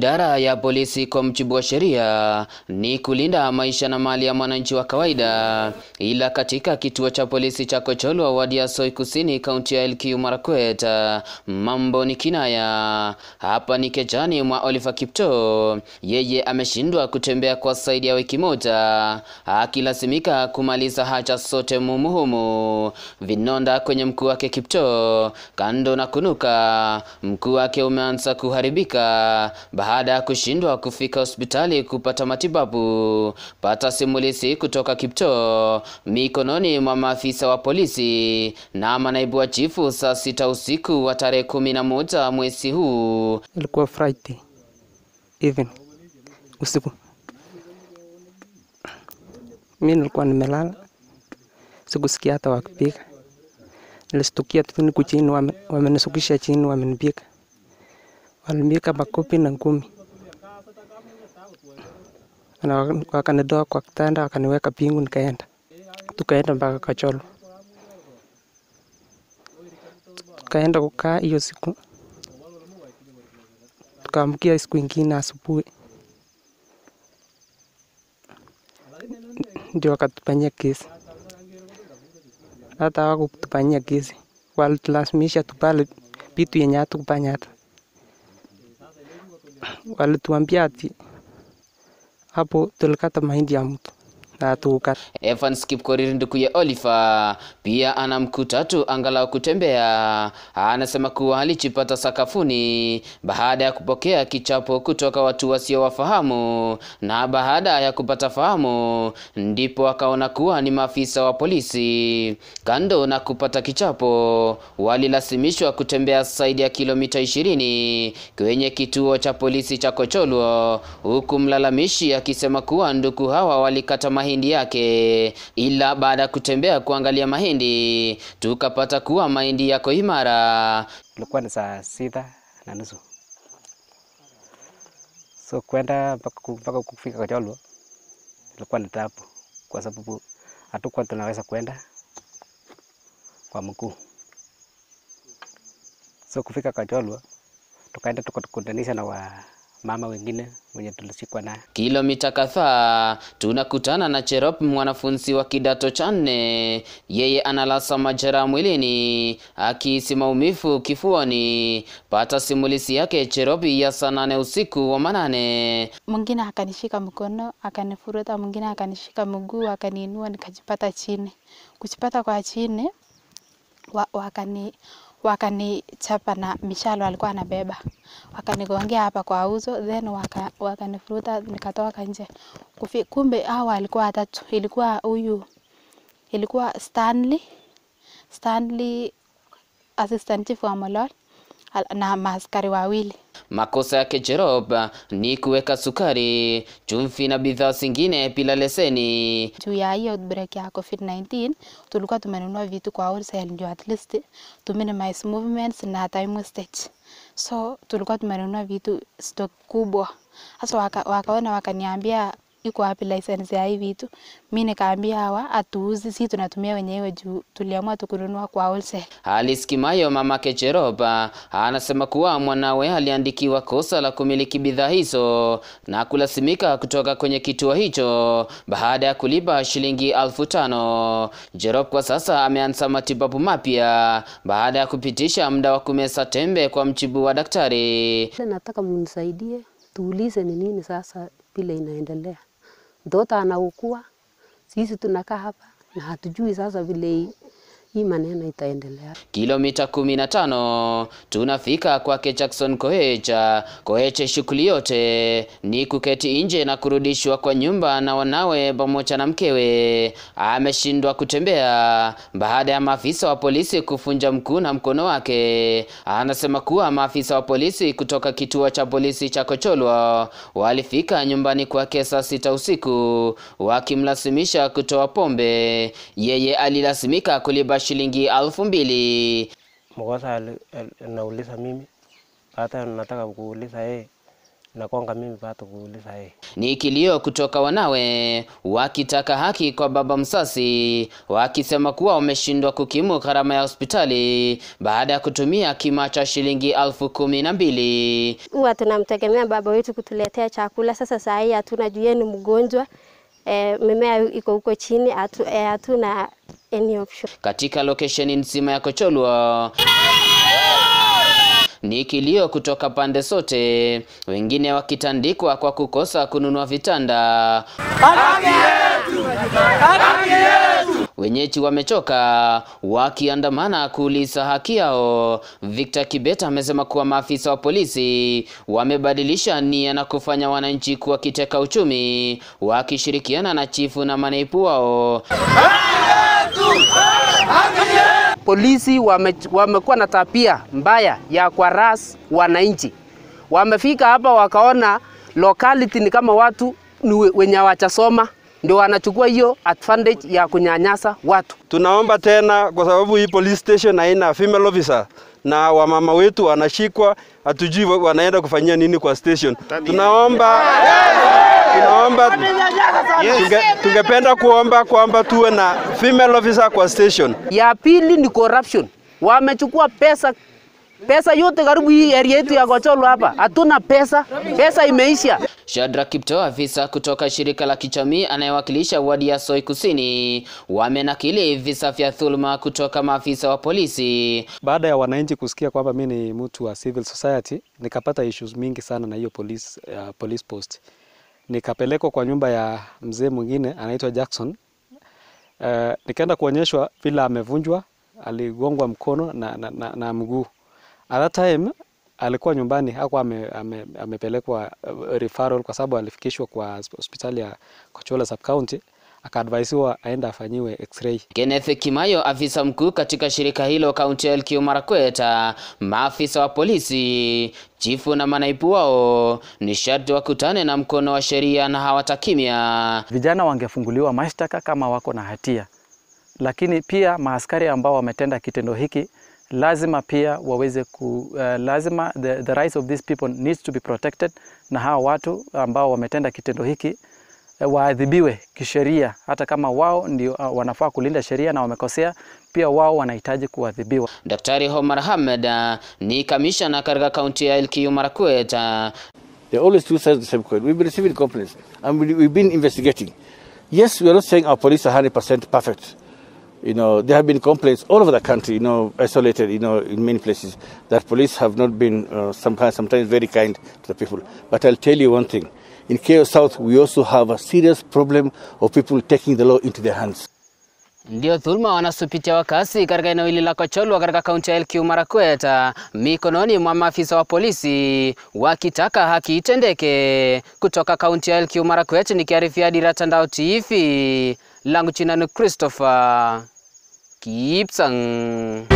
Idara ya polisi kwa mujibu wa sheria ni kulinda maisha na mali ya mwananchi wa kawaida, ila katika kituo cha polisi cha Kocholo, wadi ya Soi Kusini, kaunti ya Elgeyo Marakwet, mambo ni kinaya. Hapa ni kejani mwa Oliver Kipto, yeye ameshindwa kutembea kwa zaidi ya wiki moja, akilazimika kumaliza haja sote mumuhumu. Vinonda kwenye mkuu wake Kipto, kando na kunuka, mkuu wake umeanza kuharibika baada ya kushindwa kufika hospitali kupata matibabu. Pata simulizi kutoka Kipto mikononi mwa maafisa wa polisi na manaibu wa chifu saa sita usiku wa tarehe kumi na moja mwezi huu. Ilikuwa Friday evening usiku, mi nilikuwa nimelala, sikusikia hata wakipiga. Nilistukia tu niko chini, wamenisukisha chini, wamenipiga walimiliki makopi na ngumi, na wakanidoa kwa kitanda, wakaniweka pingu, nikaenda tukaenda mpaka Kacholo, tukaenda kukaa hiyo siku, tukaamkia siku ingine asubuhi ndio wakatufanyia kesi. Hata hawakutufanyia kesi, walitulazimisha tupale vitu yenye hatukufanya hata walituambia ati hapo tulikata mahindi ya mtu natuka. Evans Kipkorir nduku ya Oliver pia anamkuta tu angalau kutembea. Anasema kuwa alijipata sakafuni baada ya kupokea kichapo kutoka watu wasiowafahamu, na baada ya kupata fahamu ndipo akaona kuwa ni maafisa wa polisi. Kando na kupata kichapo, walilazimishwa kutembea zaidi ya kilomita ishirini kwenye kituo cha polisi cha Kocholwo, huku mlalamishi akisema kuwa nduku hawa walikata mahindi mahindi yake, ila baada ya kutembea kuangalia mahindi tukapata kuwa mahindi yako imara. Ilikuwa ni saa sita na nusu, so kwenda mpaka kufika Kajolo ilikuwa ni tabu, kwa sababu hatukuwa tunaweza kwenda kwa mkuu So kufika Kajolo tukaenda tukakutanisha na wa mama wengine wenye tulisikwa naye. Kilomita kadhaa tunakutana na Cherop, mwanafunzi wa kidato cha nne. Yeye analasa majeraha mwilini, akihisi maumivu kifuani. Pata simulisi yake Cherop ya saa nane usiku wa manane. Mwingine akanishika mkono akanifuruta, mwingine akanishika mguu akaniinua, nikajipata chini. Kujipata kwa chini wakani wa wakanichapa na mishalo alikuwa anabeba, wakanigongea hapa kwa uso, then waka, wakanifuruta nikatoka nje. kumbe hao walikuwa watatu, ilikuwa huyu, ilikuwa Stanley, Stanley assistant chief wa Molol, na maaskari wawili. Makosa yake jerob ni kuweka sukari, chumvi na bidhaa zingine bila leseni. Juu ya hiyo break ya COVID-19 tulikuwa tumenunua vitu kwa wholesale ndio at least tuminimize movements na time stage So tulikuwa tumenunua vitu stock kubwa. Sasa wakaona waka wakaniambia iko wapi license ya hii vitu. Mimi nikaambia hawa atuuzi, si tunatumia wenyewe juu tuliamua tukununua kwa wholesale. Alice Kimayo, mama Kecheropa, anasema kuwa mwanawe aliandikiwa kosa la kumiliki bidhaa hizo na kulazimika kutoka kwenye kituo hicho baada ya kulipa shilingi elfu tano. Jerop kwa sasa ameanza matibabu mapya baada ya kupitisha muda wa kumeza tembe kwa mjibu wa daktari. Nataka mnisaidie, tuulize ni nini sasa vile inaendelea mtoto anaukua, sisi tunakaa hapa na hatujui sasa vile hii maneno itaendelea. Kilomita 15 tunafika kwake Jackson Koecha. Koecha, shughuli yote ni kuketi nje na kurudishwa kwa nyumba na wanawe pamoja na mkewe. Ameshindwa kutembea baada ya maafisa wa polisi kufunja mkuu na mkono wake. Anasema kuwa maafisa wa polisi kutoka kituo cha polisi cha Kocholwa walifika nyumbani kwake saa sita usiku wakimlazimisha kutoa pombe. Yeye alilasimika kuliba shilingi alfu mbili. Mkosa nauliza mimi hata nataka kuuliza yeye nakwanga mimi pato kuuliza yeye. Ni kilio kutoka wanawe wakitaka haki kwa baba msasi, wakisema kuwa wameshindwa kukimu gharama ya hospitali baada ya kutumia kima cha shilingi alfu kumi na mbili. Huwa tunamtegemea baba wetu kutuletea chakula, sasa saa hii hatuna juu yeye ni mgonjwa e, mimea iko huko chini, eh, hatuna any option. Katika lokesheni nzima ya Kocholwa ni kilio kutoka pande zote, wengine wakitandikwa kwa kukosa kununua vitanda. Haki yetu! Haki yetu! Wenyeji wamechoka wakiandamana kuuliza haki yao. Victor Kibet amesema kuwa maafisa wa polisi wamebadilisha nia na kufanya wananchi kuwa kiteka uchumi wakishirikiana na chifu na manaibu wao. Polisi wamekuwa wame na tabia mbaya ya kwa ras wananchi. Wamefika hapa wakaona locality ni kama watu ni wenye wachasoma ndio wanachukua hiyo advantage ya kunyanyasa watu. Tunaomba tena, kwa sababu hii police station haina female officer na wamama wetu wanashikwa, hatujui wanaenda kufanyia nini kwa station. Tunaomba tunaomba tungependa kuomba kwamba tuwe na female officer kwa station. Ya pili ni corruption, wamechukua pesa Pesa yote karibu hii area yetu ya Gocholo hapa hatuna pesa, pesa imeisha. Shadrack Kipto, afisa kutoka shirika la kijamii anayewakilisha wadi ya Soi Kusini, wamenakili visa vya dhuluma kutoka maafisa wa polisi. Baada ya wananchi kusikia kwamba mimi ni mtu wa civil society, nikapata issues mingi sana na hiyo police, uh, police post. Nikapelekwa kwa nyumba ya mzee mwingine anaitwa Jackson. Uh, nikaenda kuonyeshwa vile amevunjwa, aligongwa mkono na, na, na, na mguu At that time alikuwa nyumbani, hakuwa ame, ame, amepelekwa uh, referral kwa sababu alifikishwa kwa hospitali ya Kochola sub county akaadvaisiwa aende afanyiwe x-ray. Kenneth Kimayo, afisa mkuu katika shirika hilo kaunti ya Elgeyo Marakwet, maafisa wa polisi, chifu na manaibu wao ni sharti wakutane na mkono wa sheria na hawatakimya. Vijana wangefunguliwa mashtaka kama wako na hatia, lakini pia maaskari ambao wametenda kitendo hiki lazima pia waweze ku, uh, lazima the, the rights of these people needs to be protected, na hawa watu ambao wametenda kitendo hiki eh, waadhibiwe kisheria. Hata kama wao ndio uh, wanafaa kulinda sheria na wamekosea, pia wao wanahitaji kuadhibiwa. Daktari Omar Hamed uh, ni kamishna katika kaunti ya Elgeyo Marakwet. There are always two sides of the same coin. We've been receiving complaints and we've been investigating. Yes, we are not saying our police are 100% perfect you know, there have been complaints all over the country, you know, isolated, you know, in many places, that police have not been uh, sometimes, sometimes very kind to the people. But I'll tell you one thing. In KO South, we also have a serious problem of people taking the law into their hands. Ndio dhuluma wanasopitia wakazi katika eneo hili la Kocholwa katika kaunti ya Elgeyo Marakwet mikononi mwa maafisa wa polisi wakitaka haki itendeke. Kutoka kaunti ya Elgeyo Marakwet, nikiarifia Dira Tandao TV, langu jina ni Christopher 集中。